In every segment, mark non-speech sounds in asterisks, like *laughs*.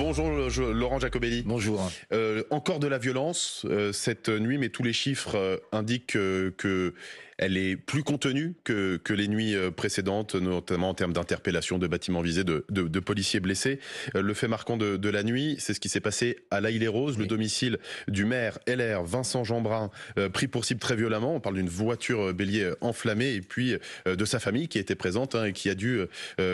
Bonjour Laurent Jacobelli. Bonjour. Euh, encore de la violence euh, cette nuit, mais tous les chiffres euh, indiquent que elle est plus contenue que, les nuits euh, précédentes, notamment en termes d'interpellation de bâtiments visés, de, policiers blessés. Euh, le fait marquant de, la nuit, c'est ce qui s'est passé à La et rose le domicile du maire LR Vincent Jeanbrun, euh, pris pour cible très violemment. On parle d'une voiture bélier enflammée et puis de sa famille qui était présente hein, et qui a dû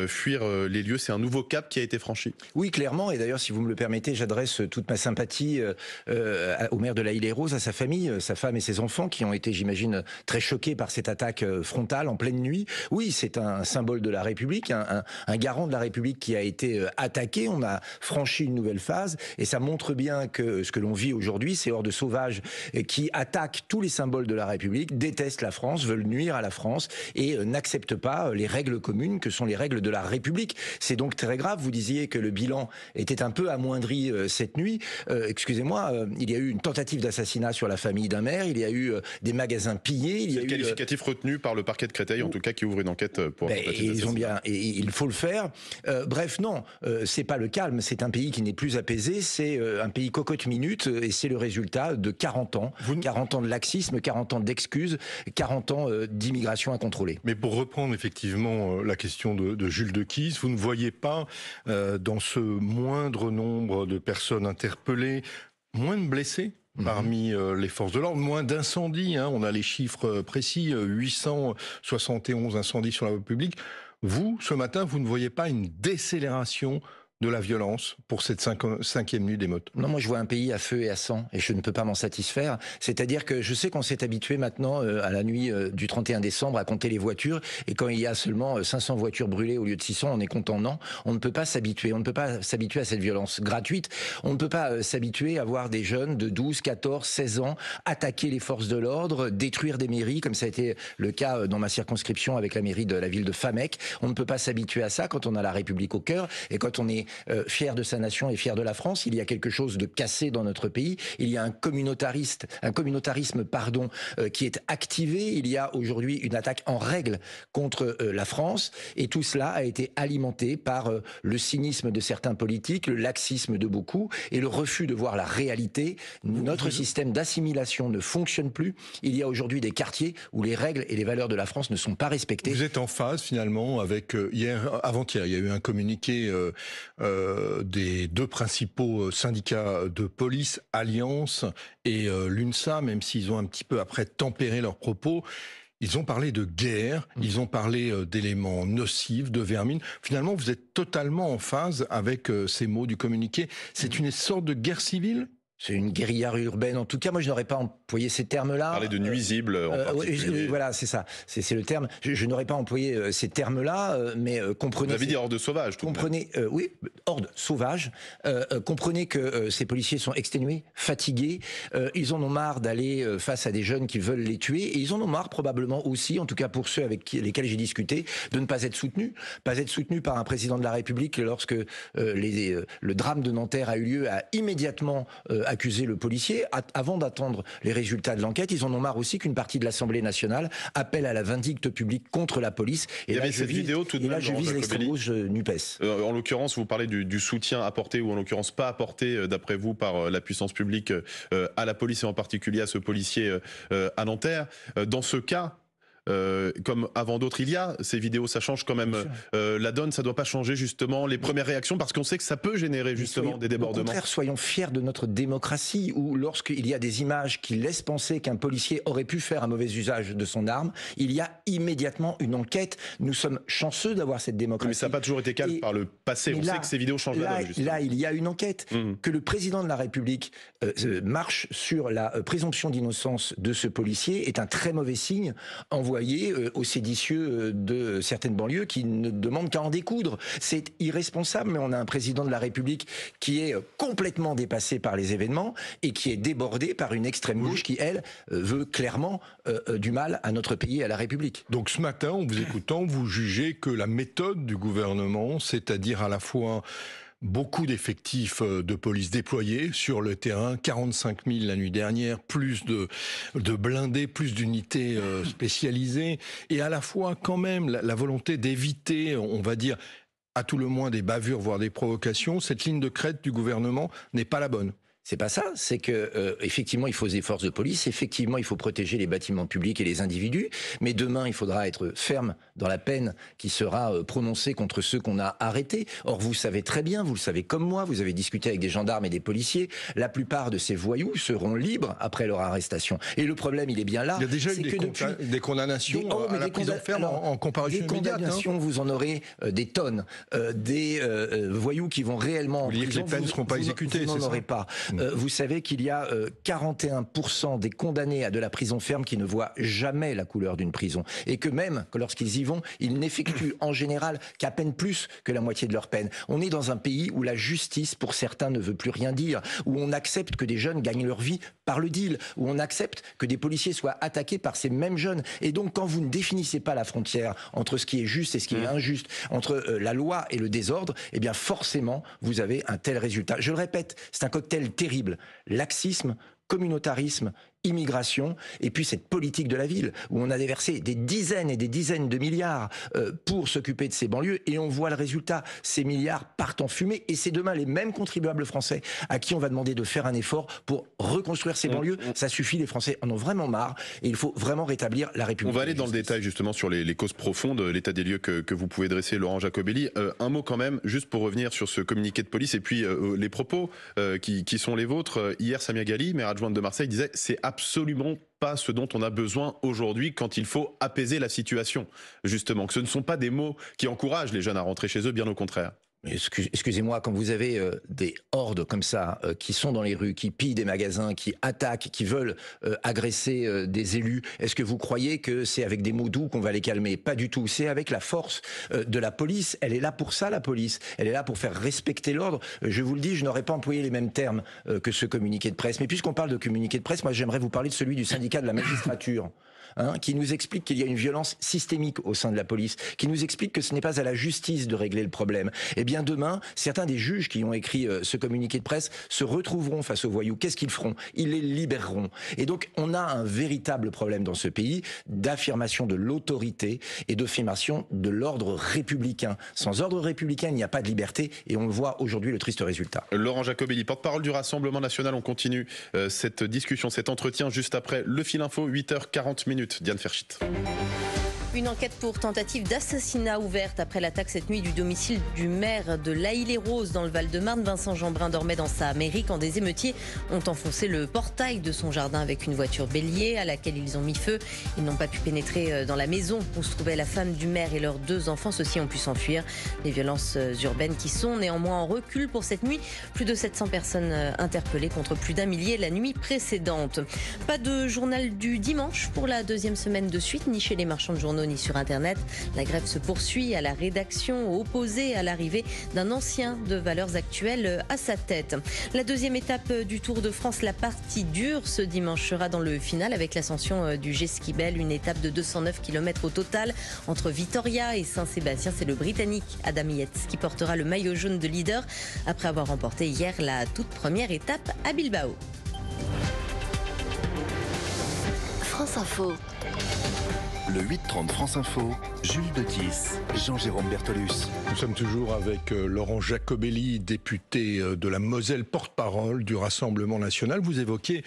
fuir les lieux. C'est un nouveau cap qui a été franchi. Oui, clairement. Et d'ailleurs, si vous me le permettez, j'adresse toute ma sympathie au maire de La et rose à sa famille, sa femme et ses enfants qui ont été, j'imagine, très choqués par cette attaque euh, frontale en pleine nuit. Oui, c'est un symbole de la République, un, garant de la République qui a été euh, attaqué. On a franchi une nouvelle phase et ça montre bien que ce que l'on vit aujourd'hui, c'est hors de sauvage euh, qui attaque tous les symboles de la République, déteste la France, veulent nuire à la France et n'acceptent pas les règles communes que sont les règles de la République. C'est donc très grave. Vous disiez que le bilan était un peu amoindri cette nuit. Excusez-moi, il y a eu une tentative d'assassinat sur la famille d'un maire, il y a eu des magasins pillés, il y a eu retenu par le parquet de Créteil, en tout cas, qui ouvre une enquête euh, pour. Ben, ils ont bien, et il faut le faire. Euh, bref, non, euh, c'est pas le calme. C'est un pays qui n'est plus apaisé. C'est un pays cocotte minute, et c'est le résultat de 40 ans, 40 ans de laxisme, 40 ans d'excuses, 40 ans d'immigration incontrôlée. Mais pour reprendre effectivement la question de, Jules de vous ne voyez pas dans ce moindre nombre de personnes interpellées moins de blessés Mhm. parmi euh, les forces de l'ordre, moins d'incendies. Hein. On a les chiffres euh, précis, 871 euh, incendies sur la voie publique. Vous, ce matin, vous ne voyez pas une décélération de la violence pour cette cinquième nuit d'émeute Non, moi je vois un pays à feu et à sang et je ne peux pas m'en satisfaire. C'est-à-dire que je sais qu'on s'est habitué maintenant euh, à la nuit euh, du 31 décembre à compter les voitures et quand il y a seulement 500 euh, voitures brûlées au lieu de 600, on est content. Non, on ne peut pas s'habituer. On ne peut pas s'habituer à cette violence gratuite. On ne peut pas s'habituer à voir des jeunes de 12, 14, 16 ans attaquer les forces de l'ordre, détruire des mairies comme ça a été le cas dans ma circonscription avec la mairie de la ville de Famec. On ne peut pas s'habituer à ça quand on a la République au cœur et quand on est euh, fier de sa nation et fier de la France. Il y a quelque chose de cassé dans notre pays. Il y a un communautariste, un communautarisme, pardon, euh, qui est activé. Il y a aujourd'hui une attaque en règle contre euh, la France. Et tout cela a été alimenté par le cynisme de certains politiques, le laxisme de beaucoup et le refus de voir la réalité. Notre système d'assimilation ne fonctionne plus. Il y a aujourd'hui des quartiers où les règles et les valeurs de la France ne sont pas respectées. Vous êtes en phase finalement avec hier, avant-hier, il y a eu un communiqué euh, des deux principaux euh, syndicats de police, Alliance et euh, l'UNSA, même s'ils ont un petit peu après tempéré leurs propos. Ils ont parlé de guerre, mmh. ils ont parlé d'éléments nocifs, de vermine. Finalement, vous êtes totalement en phase avec ces mots du communiqué. C'est mmh. une sorte de guerre civile c'est une guérilla urbaine. En tout cas, moi, je n'aurais pas employé ces termes-là. Parler de euh, nuisibles, en euh, voilà, c'est ça. C'est le terme. Je, n'aurais pas employé euh, ces termes-là, mais comprenez. Vous avez dit hors de sauvage. Tout comprenez. oui, horde sauvage. Euh, euh, comprenez que euh, ces policiers sont exténués, fatigués. ils en ont marre d'aller face à des jeunes qui veulent les tuer. Et ils en ont marre probablement aussi, en tout cas pour ceux avec lesquels j'ai discuté, de ne pas être soutenus. Pas être soutenus par un président de la République lorsque le drame de Nanterre a eu lieu, À immédiatement accusé le policier. avant d'attendre les résultats de l'enquête, ils en ont marre aussi qu'une partie de l'Assemblée nationale appelle à la vindicte publique contre la police. Et Il y là, avait cette vidéo tout de même. là, je vise l'extrême gauche NUPES. en l'occurrence, vous parlez du du, soutien apporté ou en l'occurrence pas apporté, euh, d'après vous, par euh, la puissance publique euh, à la police et en particulier à ce policier à Nanterre. Dans ce cas, euh, comme avant d'autres il y a, ces vidéos, ça change quand même euh, la donne, ça doit pas changer justement les premières réactions parce qu'on sait que ça peut générer justement des débordements. Au contraire, soyons fiers de notre démocratie où lorsqu'il y a des images qui laissent penser qu'un policier aurait pu faire un mauvais usage de son arme, il y a immédiatement une enquête. Nous sommes chanceux d'avoir cette démocratie. Mais ça n'a pas toujours été calme par le passé. On sait que ces vidéos changent la donne. Là, il y a une enquête. Mmh. Que le président de la République euh, marche sur la présomption d'innocence de ce policier est un très mauvais signe envoyé euh, aux séditieux euh, de certaines banlieues qui ne demandent qu'à en découdre. C'est irresponsable, mais on a un président de la République qui est complètement dépassé par les événements et qui est débordé par une extrême gauche qui, elle, euh, veut clairement du mal à notre pays et à la République. Donc ce matin, en vous écoutant, vous jugez que la méthode du gouvernement, c'est-à-dire à la fois beaucoup d'effectifs euh, de police déployés sur le terrain, 45 000 la nuit dernière, plus de, blindés, plus d'unités euh, spécialisées, et à la fois quand même la volonté d'éviter, on va dire, à tout le moins des bavures, voire des provocations, cette ligne de crête du gouvernement n'est pas la bonne. C'est pas ça. C'est que euh, effectivement, il faut des forces de police. Effectivement, il faut protéger les bâtiments publics et les individus. Mais demain, il faudra être ferme dans la peine qui sera euh, prononcée contre ceux qu'on a arrêtés. Or, vous savez très bien, vous le savez comme moi, vous avez discuté avec des gendarmes et des policiers. La plupart de ces voyous seront libres après leur arrestation. Et le problème, il est bien là. Il y a déjà eu des, que condamnations la ferme en, comparaison Des hein. condamnations, vous en aurez euh, des tonnes. des voyous qui vont réellement vous en prison, que les peines ne seront pas vous exécutées. Vous n'en aurez pas. Euh, vous savez qu'il y a 41% euh, des condamnés à de la prison ferme qui ne voient jamais la couleur d'une prison. Et que même que lorsqu'ils y vont, ils n'effectuent en général qu'à peine plus que la moitié de leur peine. On est dans un pays où la justice, pour certains, ne veut plus rien dire, où on accepte que des jeunes gagnent leur vie par le deal, où on accepte que des policiers soient attaqués par ces mêmes jeunes. Et donc, quand vous ne définissez pas la frontière entre ce qui est juste et ce qui est mmh. injuste, entre euh, la loi et le désordre, eh bien, forcément, vous avez un tel résultat. Je le répète, c'est un cocktail terrible. Laxisme, communautarisme immigration et puis cette politique de la ville où on a déversé des dizaines et des dizaines de milliards euh, pour s'occuper de ces banlieues et on voit le résultat. Ces milliards partent en fumée et c'est demain les mêmes contribuables français à qui on va demander de faire un effort pour reconstruire ces mm. banlieues. Ça suffit, les Français en ont vraiment marre et il faut vraiment rétablir la République. On va aller dans le détail justement sur les, causes profondes, euh, l'état des lieux que, que, vous pouvez dresser, Laurent Jacobelli. Euh, un mot quand même, juste pour revenir sur ce communiqué de police et puis les propos qui, qui, sont les vôtres. Hier, Samia Gali, maire adjointe de Marseille, disait c'est absolument pas ce dont on a besoin aujourd'hui quand il faut apaiser la situation, justement. Que ce ne sont pas des mots qui encouragent les jeunes à rentrer chez eux, bien au contraire. Excusez-moi, quand vous avez euh, des hordes comme ça euh, qui sont dans les rues, qui pillent des magasins, qui attaquent, qui veulent euh, agresser des élus, est-ce que vous croyez que c'est avec des mots doux qu'on va les calmer Pas du tout. C'est avec la force de la police. Elle est là pour ça, la police. Elle est là pour faire respecter l'ordre. Je vous le dis, je n'aurais pas employé les mêmes termes que ce communiqué de presse. Mais puisqu'on parle de communiqué de presse, moi j'aimerais vous parler de celui du syndicat de la magistrature. Hein, qui nous explique qu'il y a une violence systémique au sein de la police, qui nous explique que ce n'est pas à la justice de régler le problème. Eh bien, demain, certains des juges qui ont écrit euh, ce communiqué de presse se retrouveront face aux voyous. Qu'est-ce qu'ils feront Ils les libéreront. Et donc, on a un véritable problème dans ce pays d'affirmation de l'autorité et d'affirmation de l'ordre républicain. Sans ordre républicain, il n'y a pas de liberté et on le voit aujourd'hui le triste résultat. Laurent Jacobelli, porte-parole du Rassemblement national, on continue euh, cette discussion, cet entretien juste après le fil info, 8h40 Diane Ferchit. Une enquête pour tentative d'assassinat ouverte après l'attaque cette nuit du domicile du maire de laïle rose dans le Val-de-Marne. Vincent Jeanbrun dormait dans sa mairie quand des émeutiers ont enfoncé le portail de son jardin avec une voiture bélier à laquelle ils ont mis feu. Ils n'ont pas pu pénétrer euh, dans la maison où se trouvait la femme du maire et leurs deux enfants. Ceux-ci ont pu s'enfuir. Les violences euh, urbaines qui sont néanmoins en recul pour cette nuit. Plus de 700 personnes euh, interpellées contre plus d'un millier la nuit précédente. Pas de journal du dimanche pour la deuxième semaine de suite, ni chez les marchands de journaux ni sur Internet. La grève se poursuit à la rédaction, opposée à l'arrivée d'un ancien de Valeurs Actuelles à sa tête. La deuxième étape du Tour de France, la partie dure, se dimanche sera dans le final avec l'ascension euh, du Gesquibel, une étape de 209 km au total entre Vitoria et Saint-Sébastien. C'est le Britannique Adam Yates qui portera le maillot jaune de leader après avoir remporté hier la toute première étape à Bilbao. France Info. Le 8-30 France Info, Jules De 10 Jean-Jérôme Bertolus. Nous sommes toujours avec euh, Laurent Jacobelli, député euh, de la Moselle, porte-parole du Rassemblement national. Vous évoquez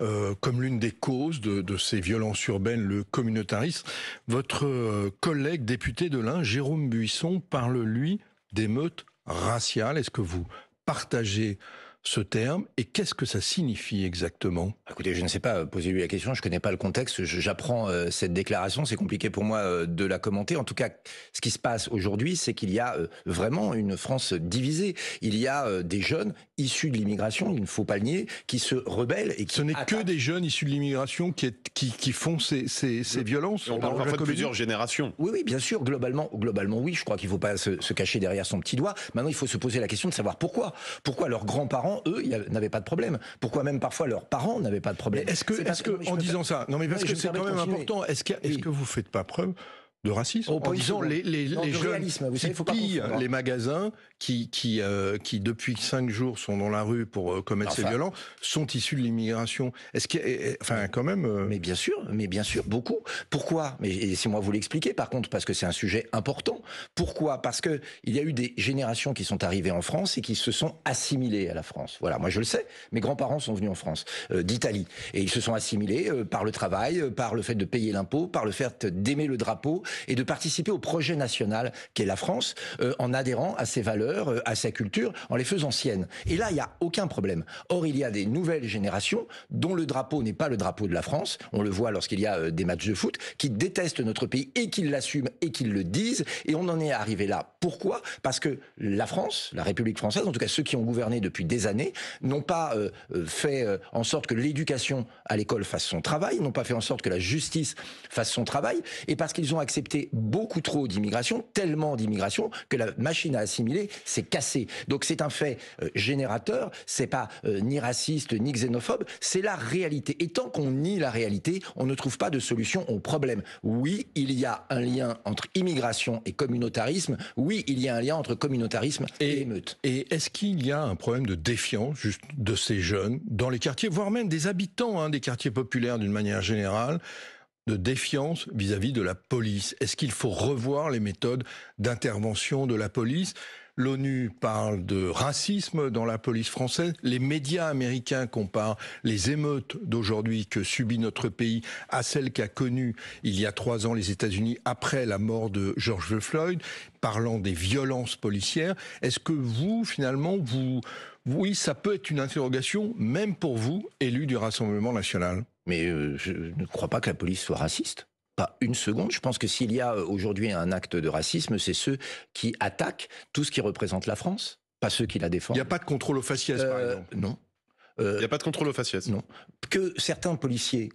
euh, comme l'une des causes de, ces violences urbaines, le communautarisme. Votre collègue député de l'Ain, Jérôme Buisson, parle, lui, d'émeutes raciales. Est-ce que vous partagez ce terme et qu'est-ce que ça signifie exactement Écoutez, je ne sais pas, euh, poser lui la question, je ne connais pas le contexte, j'apprends euh, cette déclaration, c'est compliqué pour moi euh, de la commenter. En tout cas, ce qui se passe aujourd'hui, c'est qu'il y a vraiment une France divisée. Il y a des jeunes issus de l'immigration, il ne faut pas le nier, qui se rebellent et qui... Ce n'est que des jeunes issus de l'immigration qui, qui, qui, font ces, ces, ces violences. on parle parfois de plusieurs générations. Oui, oui, bien sûr, globalement, globalement oui, je crois qu'il ne faut pas se, se cacher derrière son petit doigt. Maintenant, il faut se poser la question de savoir pourquoi. Pourquoi leurs grands-parents eux, eux, n'avaient pas de problème. Pourquoi même parfois leurs parents n'avaient pas de problème Est-ce que, en disant ça, non mais parce que c'est quand même important, est-ce que vous faites pas preuve de racisme en oh, oh, disant les, les, jeunes qui pillent les magasins qui qui euh, qui depuis cinq jours sont dans la rue pour euh, commettre ces violences sont issus de l'immigration est-ce que eh, eh, enfin quand même euh, mais bien sûr mais bien sûr beaucoup pourquoi mais laissez-moi vous l'expliquer par contre parce que c'est un sujet important pourquoi parce que il y a eu des générations qui sont arrivées en France et qui se sont assimilées à la France voilà moi je le sais mes grands-parents sont venus en France d'Italie et ils se sont assimilés par le travail par le fait de payer l'impôt par le fait d'aimer le drapeau et de participer au projet national qu'est la France euh, en adhérant à ses valeurs, euh, à sa culture, en les faisant siennes. Et là, il n'y a aucun problème. Or, il y a des nouvelles générations dont le drapeau n'est pas le drapeau de la France, on le voit lorsqu'il y a euh, des matchs de foot, qui détestent notre pays et qui l'assument et qui le disent, et on en est arrivé là. Pourquoi Parce que la France, la République française, en tout cas ceux qui ont gouverné depuis des années, n'ont pas fait en sorte que l'éducation à l'école fasse son travail, n'ont pas fait en sorte que la justice fasse son travail, et parce qu'ils ont accepté accepté beaucoup trop d'immigration, tellement d'immigration que la machine à assimiler s'est cassée. Donc c'est un fait euh, générateur, c'est pas euh, ni raciste ni xénophobe, c'est la réalité. Et tant qu'on nie la réalité, on ne trouve pas de solution au problème. Oui, il y a un lien entre immigration et communautarisme. Oui, il y a un lien entre communautarisme et, émeute. Et est-ce qu'il y a un problème de défiance de ces jeunes dans les quartiers, voire même des habitants hein, des quartiers populaires d'une manière générale de défiance vis-à-vis de la police Est-ce qu'il faut revoir les méthodes d'intervention de la police L'ONU parle de racisme dans la police française, les médias américains comparent les émeutes d'aujourd'hui que subit notre pays à celles qu'a connues il y a trois ans les États-Unis après la mort de George Floyd, parlant des violences policières. Est-ce que vous, finalement, vous, oui, ça peut être une interrogation, même pour vous, élu du Rassemblement national. Mais euh, je ne crois pas que la police soit raciste. Pas une seconde. Je pense que s'il y a euh, aujourd'hui un acte de racisme, c'est ceux qui attaquent tout ce qui représente la France, pas ceux qui la défendent. Il n'y a pas de contrôle au faciès, par euh, exemple. Non. Il n'y a pas de contrôle au faciès. Non. Que certains policiers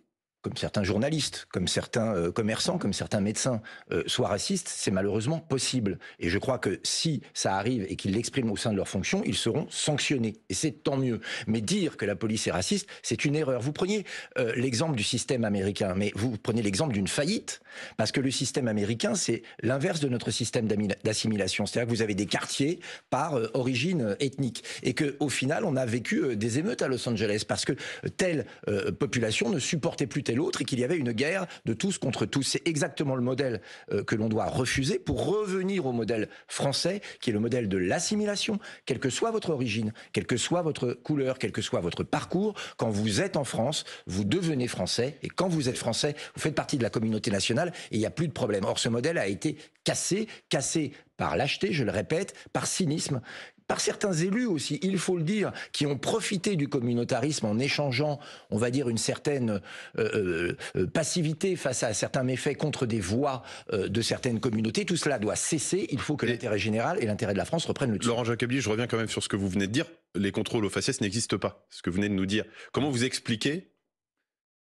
comme certains journalistes, comme certains euh, commerçants, comme certains médecins, euh, soient racistes, c'est malheureusement possible. Et je crois que si ça arrive et qu'ils l'expriment au sein de leur fonction, ils seront sanctionnés. Et c'est tant mieux. Mais dire que la police est raciste, c'est une erreur. Vous prenez euh, l'exemple du système américain, mais vous prenez l'exemple d'une faillite, parce que le système américain, c'est l'inverse de notre système d'assimilation. C'est-à-dire que vous avez des quartiers par origine ethnique. Et qu'au final, on a vécu des émeutes à Los Angeles, parce que telle population ne supportait plus telle l'autre et qu'il y avait une guerre de tous contre tous. C'est exactement le modèle euh, que l'on doit refuser pour revenir au modèle français, qui est le modèle de l'assimilation, quelle que soit votre origine, quelle que soit votre couleur, quel que soit votre parcours. Quand vous êtes en France, vous devenez français et quand vous êtes français, vous faites partie de la communauté nationale et il n'y a plus de problème. Or, ce modèle a été cassé, cassé par lâcheté, je le répète, par cynisme, par certains élus aussi, il faut le dire, qui ont profité du communautarisme en échangeant, on va dire, une certaine euh, euh, euh, passivité face à certains méfaits contre des voix de certaines communautés. Tout cela doit cesser. Il faut que l'intérêt général et l'intérêt de la France reprennent le dessus. Laurent Jacobi, je reviens quand même sur ce que vous venez de dire. Les contrôles aux faciès n'existent pas, ce que vous venez de nous dire. Comment vous expliquez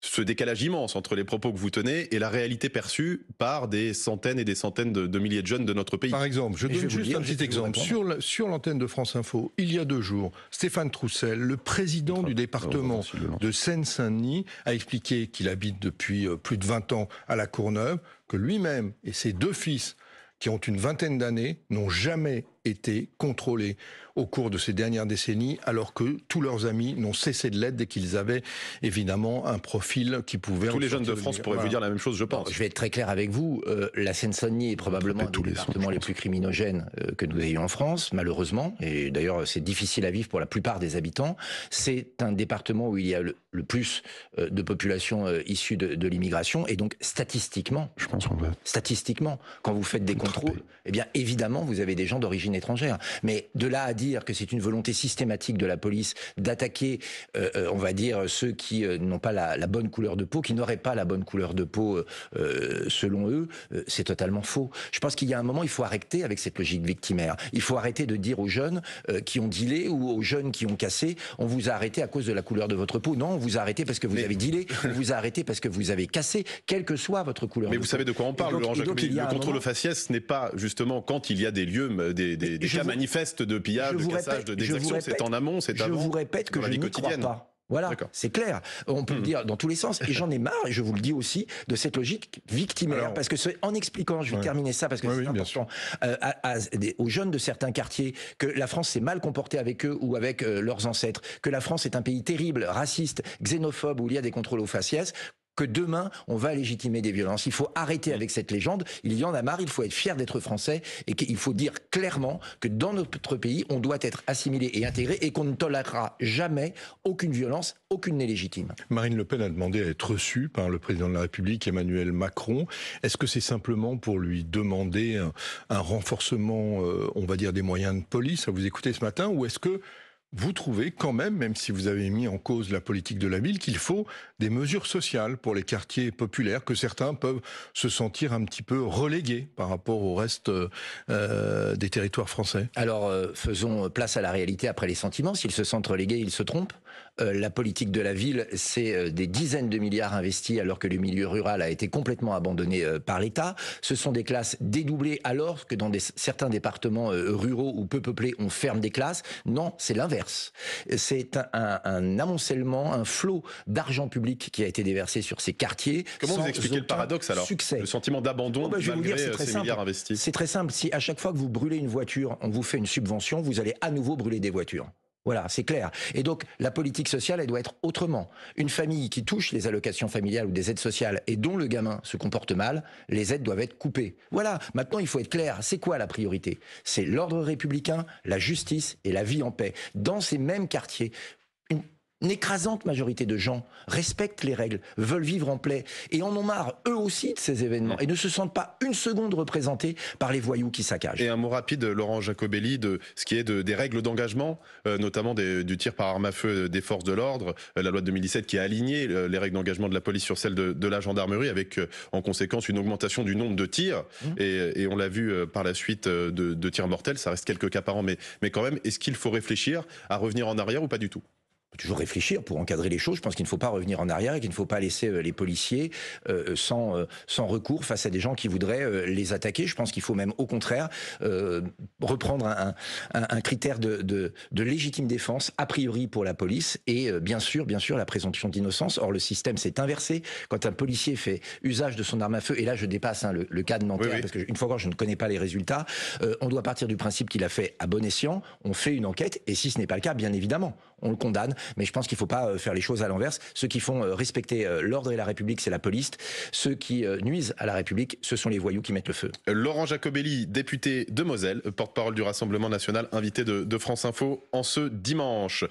ce décalage immense entre les propos que vous tenez et la réalité perçue par des centaines et des centaines de, milliers de jeunes de notre pays. Par exemple, je donne juste un petit exemple. Sur, l'antenne de France Info, il y a deux jours, Stéphane Troussel, le président du département de Seine-Saint-Denis, a expliqué qu'il habite depuis euh, plus de 20 ans à La Courneuve, que lui-même et ses deux fils, qui ont une vingtaine d'années, n'ont jamais été contrôlés au cours de ces dernières décennies, alors que tous leurs amis n'ont cessé de l'être dès qu'ils avaient évidemment un profil qui pouvait. Tous les jeunes de France pourraient vous dire la même chose, je pense. je vais être très clair avec vous. Euh, la Seine-Saint-Denis est probablement le des les les plus criminogènes euh, que nous ayons en France, malheureusement. Et d'ailleurs, c'est difficile à vivre pour la plupart des habitants. C'est un département où il y a le, plus euh, de population issue de, l'immigration, et donc statistiquement. Je pense Statistiquement, quand vous faites des contrôles, eh bien évidemment, vous avez des gens d'origine étrangère. Mais de là à dire que c'est une volonté systématique de la police d'attaquer, euh, euh, on va dire, ceux qui euh, n'ont pas la, bonne couleur de peau, qui n'auraient pas la bonne couleur de peau selon eux, c'est totalement faux. Je pense qu'il y a un moment, il faut arrêter avec cette logique victimaire. Il faut arrêter de dire aux jeunes qui ont dealé ou aux jeunes qui ont cassé, on vous a arrêté à cause de la couleur de votre peau. Non, on vous a arrêté parce que vous avez dealé, on *laughs* vous a arrêté parce que vous avez cassé, quelle que soit votre couleur. Mais vous savez de quoi on parle, Laurent Jacques, Le contrôle moment... faciès n'est pas justement quand il y a des lieux, des, des, cas manifestes de pillage, de cassage, de désaction. C'est en amont, c'est avant. Je vous répète que je ne crois pas. Voilà, c'est clair. On peut le hmm. dire dans tous les sens. Et j'en ai marre, et je vous le dis aussi, de cette logique victimaire. parce que en expliquant, je vais terminer ça parce que c'est euh, aux jeunes de certains quartiers, que la France s'est mal comportée avec eux ou avec euh, leurs ancêtres, que la France est un pays terrible, raciste, xénophobe, où il y a des contrôles aux faciès, que demain, on va légitimer des violences. Il faut arrêter avec cette légende. Il y en a marre. Il faut être fier d'être français et qu'il faut dire clairement que dans notre pays, on doit être assimilé et intégré et qu'on ne tolérera jamais aucune violence, aucune n'est légitime. Marine Le Pen a demandé à être reçue par le président de la République, Emmanuel Macron. Est-ce que c'est simplement pour lui demander un, renforcement, euh, on va dire, des moyens de police à vous écouter ce matin ou est-ce que vous trouvez quand même, même si vous avez mis en cause la politique de la ville, qu'il faut des mesures sociales pour les quartiers populaires, que certains peuvent se sentir un petit peu relégués par rapport au reste euh, euh, des territoires français Alors, euh, faisons place à la réalité après les sentiments. S'ils se sentent relégués, ils se trompent. Euh, la politique de la ville, c'est euh, des dizaines de milliards investis alors que le milieu rural a été complètement abandonné euh, par l'État. Ce sont des classes dédoublées alors que dans certains départements ruraux ou peu peuplés, on ferme des classes. Non, c'est l'inverse. C'est un, amoncellement, un flot d'argent public qui a été déversé sur ces quartiers. Comment vous expliquez le paradoxe alors succès. Le sentiment d'abandon oh bah, malgré dire, ces simple. milliards investis. C'est très simple. Si à chaque fois que vous brûlez une voiture, on vous fait une subvention, vous allez à nouveau brûler des voitures. Voilà, c'est clair. Et donc, la politique sociale, elle doit être autrement. Une famille qui touche les allocations familiales ou des aides sociales et dont le gamin se comporte mal, les aides doivent être coupées. Voilà, maintenant, il faut être clair. C'est quoi la priorité C'est l'ordre républicain, la justice et la vie en paix. Dans ces mêmes quartiers une écrasante majorité de gens respectent les règles, veulent vivre en plaie et en ont marre eux aussi de ces événements mm. et ne se sentent pas une seconde représentés par les voyous qui saccagent. Et un mot rapide, Laurent Jacobelli, de ce qui est des règles d'engagement, euh, notamment du tir par arme à feu euh, des forces de l'ordre, euh, la loi de 2017 qui a aligné les règles d'engagement de la police sur celles de, la gendarmerie, avec en conséquence une augmentation du nombre de tirs. Mm. Et, on l'a vu par la suite de, tirs mortels, ça reste quelques cas par an, mais quand même, est-ce qu'il faut réfléchir à revenir en arrière ou pas du tout toujours réfléchir pour encadrer les choses. Je pense qu'il ne faut pas revenir en arrière et qu'il ne faut pas laisser euh, les policiers euh, euh, sans, sans recours face à des gens qui voudraient les attaquer. Je pense qu'il faut même au contraire reprendre un, un, critère de, de, légitime défense a priori pour la police et bien sûr, bien sûr, la présomption d'innocence. Or, le système s'est inversé. Quand un policier fait usage de son arme à feu, et là je dépasse hein, le, le, cas de Nanterre, parce qu'une fois encore, je ne connais pas les résultats, on doit partir du principe qu'il a fait à bon escient, on fait une enquête, et si ce n'est pas le cas, bien évidemment, on le condamne mais je pense qu'il ne faut pas euh, faire les choses à l'inverse. Ceux qui font euh, respecter euh, l'ordre et la République, c'est la police. Ceux qui nuisent à la République, ce sont les voyous qui mettent le feu. Laurent Jacobelli, député de Moselle, porte-parole du Rassemblement national, invité de, de France Info en ce dimanche.